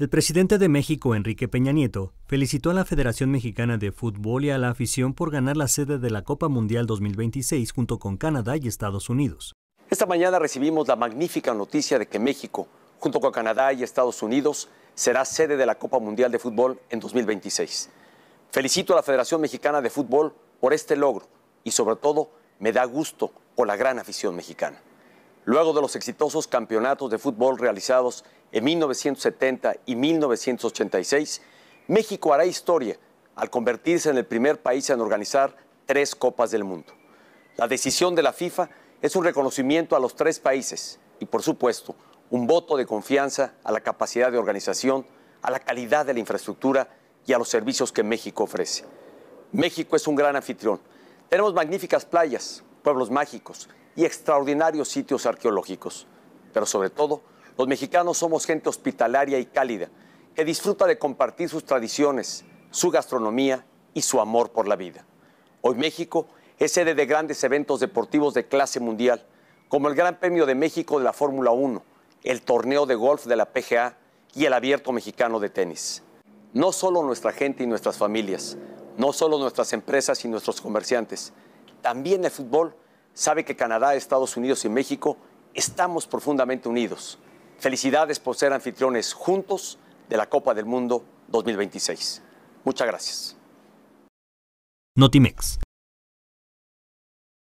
El presidente de México, Enrique Peña Nieto, felicitó a la Federación Mexicana de Fútbol y a la afición por ganar la sede de la Copa Mundial 2026 junto con Canadá y Estados Unidos. Esta mañana recibimos la magnífica noticia de que México, junto con Canadá y Estados Unidos, será sede de la Copa Mundial de Fútbol en 2026. Felicito a la Federación Mexicana de Fútbol por este logro y sobre todo me da gusto por la gran afición mexicana. Luego de los exitosos campeonatos de fútbol realizados en 1970 y 1986, México hará historia al convertirse en el primer país en organizar tres Copas del Mundo. La decisión de la FIFA es un reconocimiento a los tres países y, por supuesto, un voto de confianza a la capacidad de organización, a la calidad de la infraestructura y a los servicios que México ofrece. México es un gran anfitrión. Tenemos magníficas playas, pueblos mágicos y extraordinarios sitios arqueológicos, pero sobre todo los mexicanos somos gente hospitalaria y cálida, que disfruta de compartir sus tradiciones, su gastronomía y su amor por la vida. Hoy México es sede de grandes eventos deportivos de clase mundial, como el Gran Premio de México de la Fórmula 1, el torneo de golf de la PGA y el Abierto Mexicano de Tenis. No solo nuestra gente y nuestras familias, no solo nuestras empresas y nuestros comerciantes, también el fútbol sabe que Canadá, Estados Unidos y México estamos profundamente unidos Felicidades por ser anfitriones juntos de la Copa del Mundo 2026. Muchas gracias. Notimex